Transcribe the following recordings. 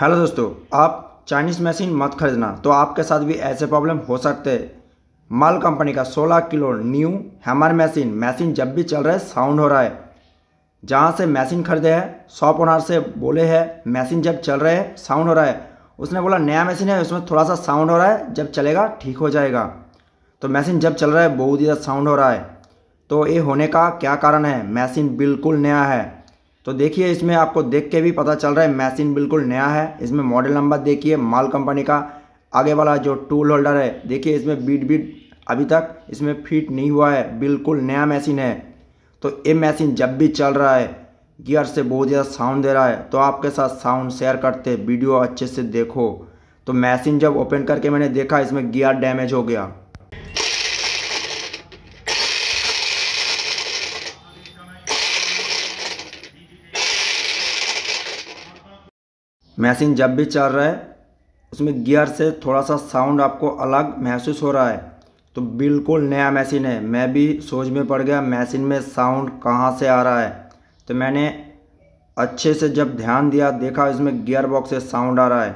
hello दोस्तों आप Chinese machine मत खरीदना तो आपके साथ भी ऐसे प्रॉब्लम हो सकते हैं माल कंपनी का 16 kilo new hammer machine machine जब भी चल रहा है साउंड हो रहा है जहाँ से मशीन खरीदे है शॉप ओनर से बोले है मशीन जब चल रहा है साउंड हो रहा है उसने बोला नया मशीन है उसमें थोड़ा सा साउंड हो रहा है जब चलेगा ठीक हो जाएगा तो मशीन जब चल रहा है बहुत ज़्यादा साउंड हो रहा है तो ये होने का क्या कारण है मशीन बिल्कुल नया है तो देखिए इसमें आपको देख के भी पता चल रहा है मशीन बिल्कुल नया है इसमें मॉडल नंबर देखिए माल कंपनी का आगे वाला जो टूल होल्डर है देखिए इसमें बीट बीट अभी तक इसमें फिट नहीं हुआ है बिल्कुल नया मशीन है तो ये मशीन जब भी चल रहा है गियर से बहुत ज़्यादा साउंड दे रहा है तो आपके साथ साउंड शेयर करते वीडियो अच्छे से देखो तो मशीन जब ओपन करके मैंने देखा इसमें गियर डैमेज हो गया मशीन जब भी चल रहा है उसमें गियर से थोड़ा सा साउंड आपको अलग महसूस हो रहा है तो बिल्कुल नया मशीन है मैं भी सोच में पड़ गया मशीन में साउंड कहाँ से आ रहा है तो मैंने अच्छे से जब ध्यान दिया देखा इसमें गियर बॉक्स से साउंड आ रहा है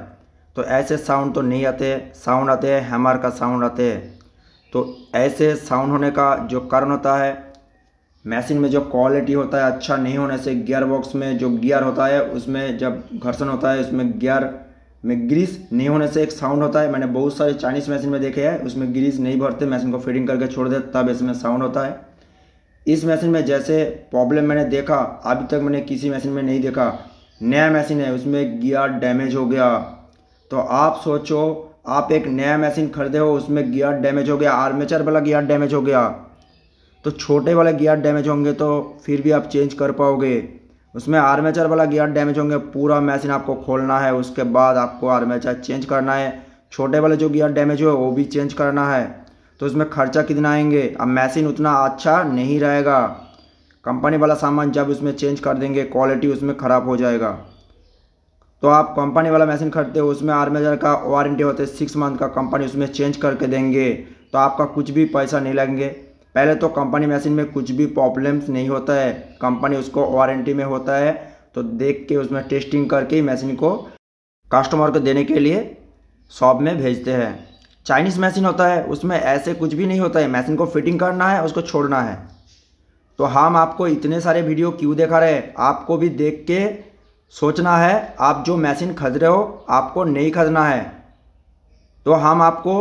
तो ऐसे साउंड तो नहीं आते साउंड आते हैं हैमर का साउंड आते हैं तो ऐसे साउंड होने का जो कारण होता है मशीन में जो क्वालिटी होता है अच्छा नहीं होने से गियर बॉक्स में जो गियर होता है उसमें जब घर्षण होता है उसमें गियर में ग्रीस नहीं होने से एक साउंड होता है मैंने बहुत सारे चाइनीज़ मशीन में देखे हैं उसमें ग्रीस नहीं भरते मशीन को फिटिंग करके छोड़ देते तब इसमें साउंड होता है इस मशीन में जैसे प्रॉब्लम मैंने देखा अभी तक मैंने किसी मशीन में नहीं देखा नया मशीन है उसमें गियर डैमेज हो गया तो आप सोचो आप एक नया मशीन खरीदे हो उसमें गियर डैमेज हो गया आर्मेचर वाला गियर डैमेज हो गया तो छोटे वाले गियर डैमेज होंगे तो फिर भी आप चेंज कर पाओगे उसमें आर्मेचर वाला गियर डैमेज होंगे पूरा मशीन आपको खोलना है उसके बाद आपको आर्मेचर चेंज करना है छोटे वाले जो गियर डैमेज हुए वो भी चेंज करना है तो उसमें खर्चा कितना आएंगे अब मशीन उतना अच्छा नहीं रहेगा कंपनी वाला सामान जब उसमें चेंज कर देंगे क्वालिटी उसमें ख़राब हो जाएगा तो आप कंपनी वाला मशीन खरीदते हो उसमें आर्मेजर का वारंटी होते सिक्स मंथ का कंपनी उसमें चेंज करके देंगे तो आपका कुछ भी पैसा नहीं लगेंगे पहले तो कंपनी मशीन में कुछ भी प्रॉब्लम्स नहीं होता है कंपनी उसको वारंटी में होता है तो देख के उसमें टेस्टिंग करके मशीन को कस्टमर को देने के लिए शॉप में भेजते हैं चाइनीज़ मशीन होता है उसमें ऐसे कुछ भी नहीं होता है मशीन को फिटिंग करना है उसको छोड़ना है तो हम आपको इतने सारे वीडियो क्यों दिखा रहे हैं आपको भी देख के सोचना है आप जो मशीन खरीद रहे हो आपको नहीं खरीदना है तो हम आपको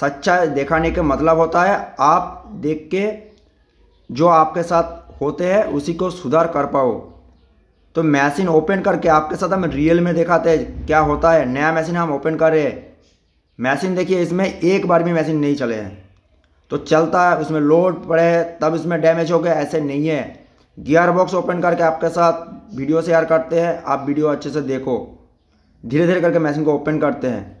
सच्चा दिखाने का मतलब होता है आप देख के जो आपके साथ होते हैं उसी को सुधार कर पाओ तो मशीन ओपन करके आपके साथ हम रियल में दिखाते हैं क्या होता है नया मशीन हम ओपन कर रहे हैं मशीन देखिए इसमें एक बार भी मशीन नहीं चले हैं तो चलता है उसमें लोड पड़े तब इसमें डैमेज हो गया ऐसे नहीं है गियर बॉक्स ओपन करके आपके साथ वीडियो शेयर करते हैं आप वीडियो अच्छे से देखो धीरे धीरे करके मशीन को ओपन करते हैं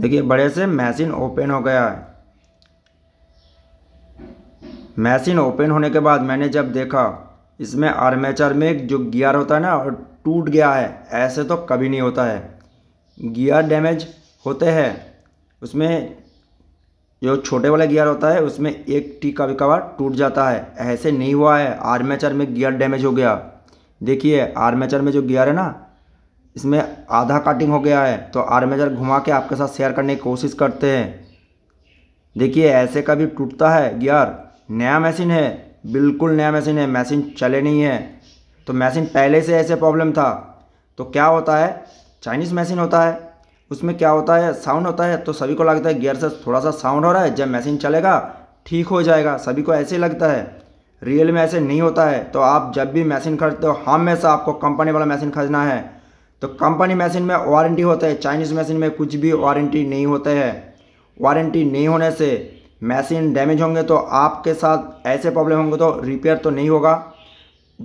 देखिए बड़े से मैसिन ओपन हो गया है मैसिन ओपन होने के बाद मैंने जब देखा इसमें आर्मेचर में जो गियर होता है ना और टूट गया है ऐसे तो कभी नहीं होता है गियर डैमेज होते हैं उसमें जो छोटे वाला गियर होता है उसमें एक टी कभी कभार टूट जाता है ऐसे नहीं हुआ है आर्मेचर में गियर डैमेज हो गया देखिए आर्मेचर में जो गियर है ना इसमें आधा काटिंग हो गया है तो आर्मेजर घुमा के आपके साथ शेयर करने की कोशिश करते हैं देखिए ऐसे का भी टूटता है गियर नया मशीन है बिल्कुल नया मशीन है मशीन चले नहीं है तो मशीन पहले से ऐसे प्रॉब्लम था तो क्या होता है चाइनीज़ मशीन होता है उसमें क्या होता है साउंड होता है तो सभी को लगता है गियर से थोड़ा सा साउंड हो रहा है जब मशीन चलेगा ठीक हो जाएगा सभी को ऐसे लगता है रियल में ऐसे नहीं होता है तो आप जब भी मशीन खरीदते हो हमेशा आपको कंपनी वाला मशीन खरीदना है तो कंपनी मशीन में वारंटी होता है चाइनीज़ मशीन में कुछ भी वारंटी नहीं होता है वारंटी नहीं होने से मशीन डैमेज होंगे तो आपके साथ ऐसे प्रॉब्लम होंगे तो रिपेयर तो नहीं होगा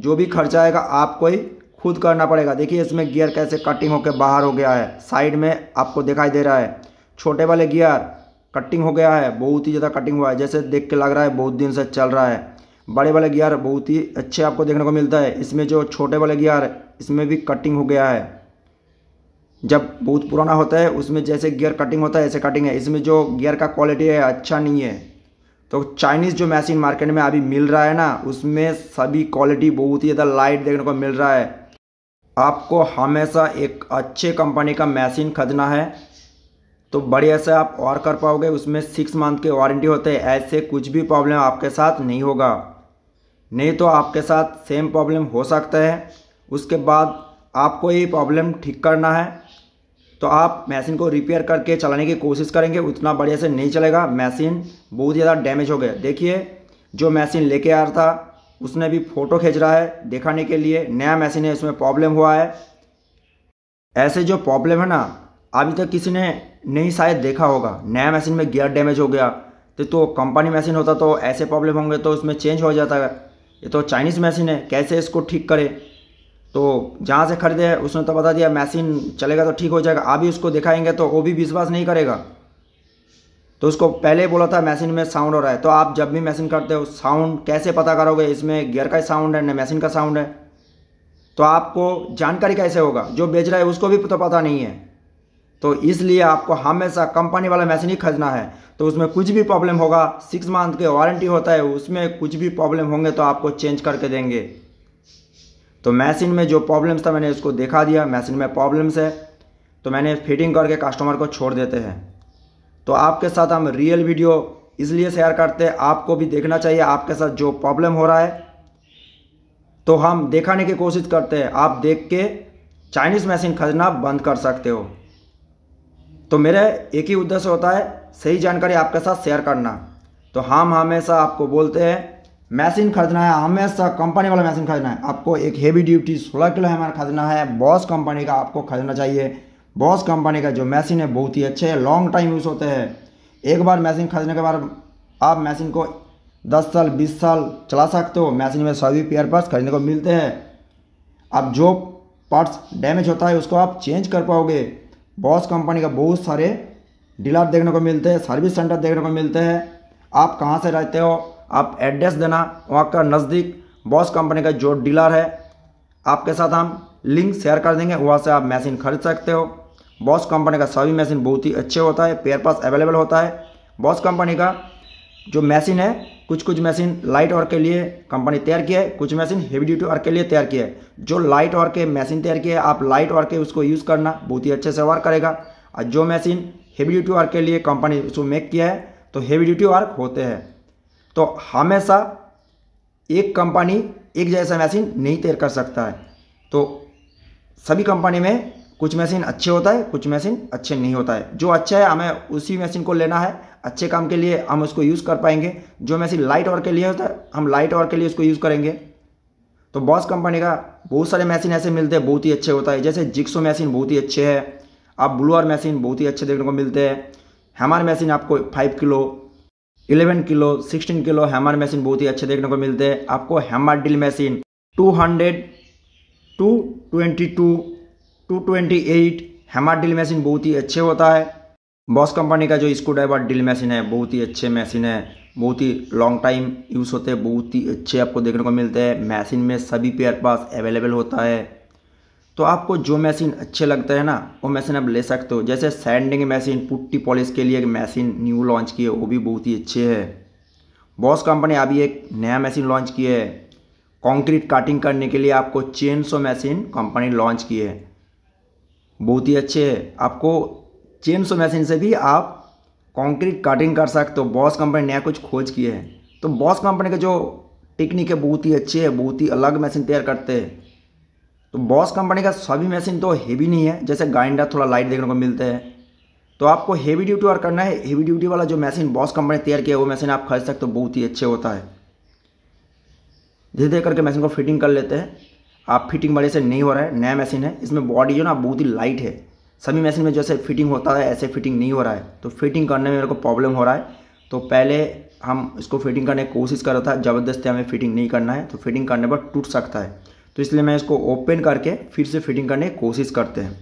जो भी खर्चा आएगा आपको ही खुद करना पड़ेगा देखिए इसमें गियर कैसे कटिंग होकर बाहर हो गया है साइड में आपको दिखाई दे रहा है छोटे वाले गियर कटिंग हो गया है बहुत ही ज़्यादा कटिंग हुआ है जैसे देख के लग रहा है बहुत दिन से चल रहा है बड़े वाले गियर बहुत ही अच्छे आपको देखने को मिलता है इसमें जो छोटे वाले गियर इसमें भी कटिंग हो गया है जब बहुत पुराना होता है उसमें जैसे गियर कटिंग होता है ऐसे कटिंग है इसमें जो गियर का क्वालिटी है अच्छा नहीं है तो चाइनीज़ जो मशीन मार्केट में अभी मिल रहा है ना उसमें सभी क्वालिटी बहुत ही ज़्यादा लाइट देखने को मिल रहा है आपको हमेशा एक अच्छे कंपनी का मशीन खरीदना है तो बढ़िया से आप और कर पाओगे उसमें सिक्स मंथ के वारंटी होते हैं ऐसे कुछ भी प्रॉब्लम आपके साथ नहीं होगा नहीं तो आपके साथ सेम प्रॉब्लम हो सकता है उसके बाद आपको ये प्रॉब्लम ठीक करना है तो आप मशीन को रिपेयर करके चलाने की कोशिश करेंगे उतना बढ़िया से नहीं चलेगा मशीन बहुत ज़्यादा डैमेज हो गया देखिए जो मशीन लेके आ रहा था उसने भी फ़ोटो खींच रहा है दिखाने के लिए नया मशीन है उसमें प्रॉब्लम हुआ है ऐसे जो प्रॉब्लम है ना अभी तक किसी ने नहीं शायद देखा होगा नया मशीन में गियर डैमेज हो गया तो तो कंपनी मशीन होता तो ऐसे प्रॉब्लम होंगे तो उसमें चेंज हो जाता है ये तो चाइनीज़ मशीन है कैसे इसको ठीक करें तो जहाँ से खरीदे है उसने तो बता दिया मशीन चलेगा तो ठीक हो जाएगा अभी उसको दिखाएंगे तो वो भी विश्वास नहीं करेगा तो उसको पहले ही बोला था मशीन में साउंड हो रहा है तो आप जब भी मशीन करते हो साउंड कैसे पता करोगे इसमें गियर का साउंड है न मशीन का साउंड है तो आपको जानकारी कैसे होगा जो बेच रहा है उसको भी तो पता नहीं है तो इसलिए आपको हमेशा कंपनी वाला मशीन ही खरीदना है तो उसमें कुछ भी प्रॉब्लम होगा सिक्स मंथ के वारंटी होता है उसमें कुछ भी प्रॉब्लम होंगे तो आपको चेंज करके देंगे तो मैसिन में जो प्रॉब्लम्स था मैंने इसको देखा दिया मैसिन में प्रॉब्लम्स है तो मैंने फिटिंग करके कस्टमर को छोड़ देते हैं तो आपके साथ हम रियल वीडियो इसलिए शेयर करते हैं आपको भी देखना चाहिए आपके साथ जो प्रॉब्लम हो रहा है तो हम देखाने की कोशिश करते हैं आप देख के चाइनीज़ मशीन खरीदना बंद कर सकते हो तो मेरे एक ही उद्देश्य होता है सही जानकारी आपके साथ शेयर करना तो हम हमेशा आपको बोलते हैं मशीन खरीदना है हमेशा कंपनी वाला मशीन खरीदना है आपको एक हेवी ड्यूटी 16 किलो हमारा खरीदना है बॉस कंपनी का आपको खरीदना चाहिए बॉस कंपनी का जो मशीन है बहुत ही अच्छे है लॉन्ग टाइम यूज़ होते हैं एक बार मशीन खरीदने के बाद आप मशीन को 10 साल 20 साल चला सकते हो मशीन में सभी पेयर पार्ट्स खरीदने को मिलते हैं अब जो पार्ट्स डैमेज होता है उसको आप चेंज कर पाओगे बॉस कंपनी का बहुत सारे डीलर देखने को मिलते हैं सर्विस सेंटर देखने को मिलते हैं आप कहाँ से रहते हो आप एड्रेस देना वहाँ का नज़दीक बॉस कंपनी का जो डीलर है आपके साथ हम लिंक शेयर कर देंगे वहाँ से आप मशीन खरीद सकते हो बॉस कंपनी का सभी मशीन बहुत ही अच्छे होता है पेयर पास अवेलेबल होता है बॉस कंपनी का जो मशीन है कुछ कुछ मशीन लाइट वर्क के लिए कंपनी तैयार की है कुछ मशीन हेवी ड्यूटी वर्क के लिए तैयार की है जो लाइट वर्क के मशीन तैयार किया है आप लाइट वर्क के उसको यूज़ करना बहुत ही अच्छे से वर्क करेगा और जो मशीन हेवी ड्यूटी वर्क के लिए कंपनी उसको मेक किया है तो हेवी ड्यूटी वर्क होते हैं तो हमेशा एक कंपनी एक जैसा मशीन नहीं तैयार कर सकता है तो सभी कंपनी में कुछ मशीन अच्छे होता है कुछ मशीन अच्छे नहीं होता है जो अच्छा है हमें उसी मशीन को लेना है अच्छे काम के लिए हम उसको यूज़ कर पाएंगे जो मशीन लाइट और के लिए होता है हम लाइट और के लिए उसको यूज़ करेंगे तो बॉस कंपनी का बहुत सारे मशीन ऐसे मिलते हैं बहुत ही अच्छे होता है जैसे जिक्सो मशीन बहुत ही अच्छे है आप ब्लूअर मशीन बहुत ही अच्छे देखने को मिलते हैं हमारे मशीन आपको five kilo 11 kilo 16 kilo hammer machine बहुत ही अच्छे देखने को मिलते हैं आपको hammer drill machine 200 222 228 hammer drill machine बहुत ही अच्छे होता है बॉस कंपनी का जो स्क्रू ड्राइवर ड्रिल मशीन है बहुत ही अच्छे मशीन है बहुत ही लॉन्ग टाइम यूज़ होते हैं बहुत ही अच्छे आपको देखने को मिलते हैं मशीन में सभी पेयर पास अवेलेबल होता है तो आपको जो मशीन अच्छे लगता है ना वो मशीन आप ले सकते हो जैसे सैंडिंग मशीन पुट्टी पॉलिश के लिए एक मशीन न्यू लॉन्च की है वो भी बहुत ही अच्छे है बॉस कंपनी अभी एक नया मशीन लॉन्च की है कंक्रीट काटिंग करने के लिए आपको chain saw machine company launch की है बहुत ही अच्छे है आपको चेन सो मशीन से भी आप कंक्रीट काटिंग कर सकते हो बॉस कंपनी नया कुछ खोज किए हैं तो बॉस कंपनी का जो टेक्निक है बहुत ही अच्छी है बहुत ही अलग मशीन तैयार करते हैं तो बॉस कंपनी का सभी मशीन तो हेवी नहीं है जैसे गाइंडर थोड़ा लाइट देखने को मिलते हैं तो आपको हेवी ड्यूटी वर्क करना है हेवी ड्यूटी वाला जो मशीन बॉस कंपनी तैयार किया वो मशीन आप खरीद सकते हो बहुत ही अच्छे होता है धीरे धीरे करके मशीन को फिटिंग कर लेते हैं आप फिटिंग वाले से नहीं हो रहा है नया मशीन है इसमें बॉडी जो ना बहुत ही लाइट है सभी मशीन में जैसे फिटिंग होता है ऐसे फिटिंग नहीं हो रहा है तो फिटिंग करने में मेरे को प्रॉब्लम हो रहा है तो पहले हम इसको फिटिंग करने की कोशिश कर रहा था ज़बरदस्ती हमें फिटिंग नहीं करना है तो फिटिंग करने पर टूट सकता है तो इसलिए मैं इसको ओपन करके फिर से फिटिंग करने की कोशिश करते हैं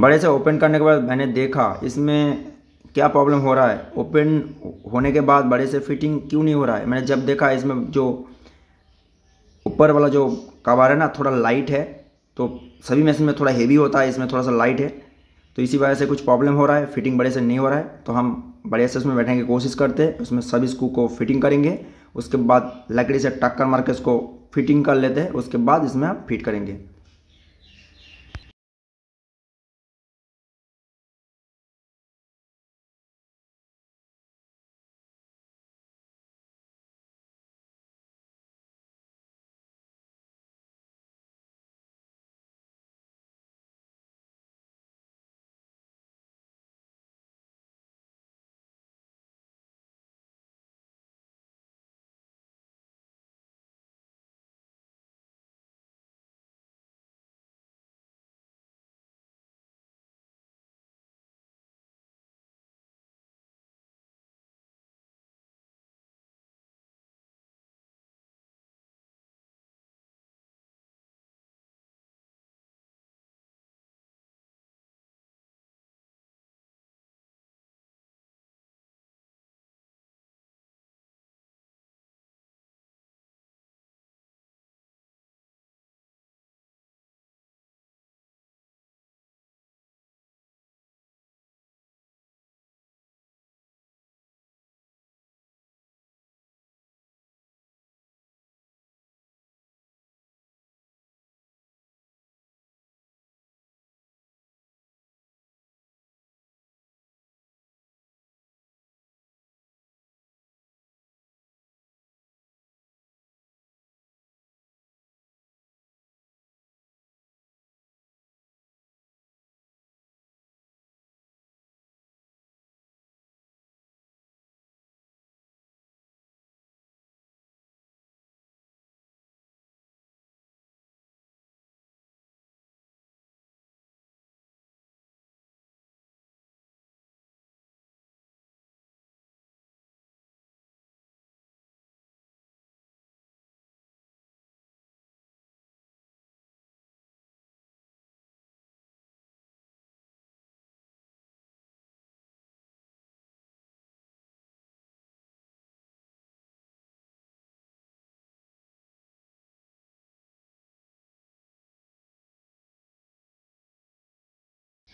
बड़े से ओपन करने के बाद मैंने देखा इसमें क्या प्रॉब्लम हो रहा है ओपन होने के बाद बड़े से फिटिंग क्यों नहीं हो रहा है मैंने जब देखा इसमें जो ऊपर वाला जो कवर है ना थोड़ा लाइट है तो सभी मशीन में थोड़ा हेवी होता है इसमें थोड़ा सा लाइट है तो इसी वजह से कुछ प्रॉब्लम हो रहा है फिटिंग बड़े से नहीं हो रहा है तो हम बड़े से उसमें बैठने की कोशिश करते हैं उसमें सभी स्कू को फिटिंग करेंगे उसके बाद लकड़ी से टक्कर मार के इसको फिटिंग कर लेते हैं उसके बाद इसमें आप फिट करेंगे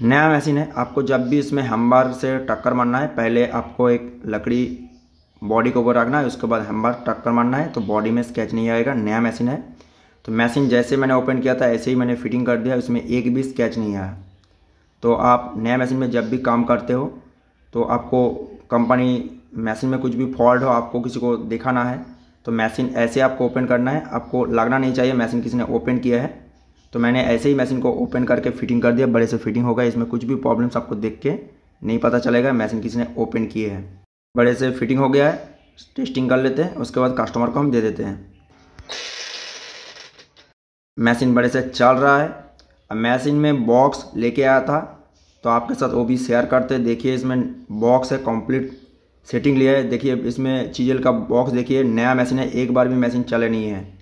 नया मशीन है आपको जब भी इसमें हम से टक्कर मारना है पहले आपको एक लकड़ी बॉडी को ऊपर रखना है उसके बाद हम टक्कर मारना है तो बॉडी में स्केच नहीं आएगा नया मशीन है तो मशीन जैसे मैंने ओपन किया था ऐसे ही मैंने फिटिंग कर दिया उसमें एक भी स्केच नहीं आया तो आप नया मशीन में जब भी काम करते हो तो आपको कंपनी मशीन में कुछ भी फॉल्ट हो आपको किसी को दिखाना है तो मशीन ऐसे आपको ओपन करना है आपको लगना नहीं चाहिए मशीन किसी ने ओपन किया है तो मैंने ऐसे ही मशीन को ओपन करके फिटिंग कर दिया बड़े से फिटिंग होगा इसमें कुछ भी प्रॉब्लम्स आपको देख के नहीं पता चलेगा मशीन किसी ने ओपन किए हैं बड़े से फिटिंग हो गया है टेस्टिंग कर लेते हैं उसके बाद कस्टमर को हम दे देते हैं मशीन बड़े से चल रहा है अब मशीन में बॉक्स लेके आया था तो आपके साथ वो भी शेयर करते देखिए इसमें बॉक्स है कंप्लीट सेटिंग लिया है देखिए इसमें चीजल का बॉक्स देखिए नया मशीन है एक बार भी मशीन चले नहीं है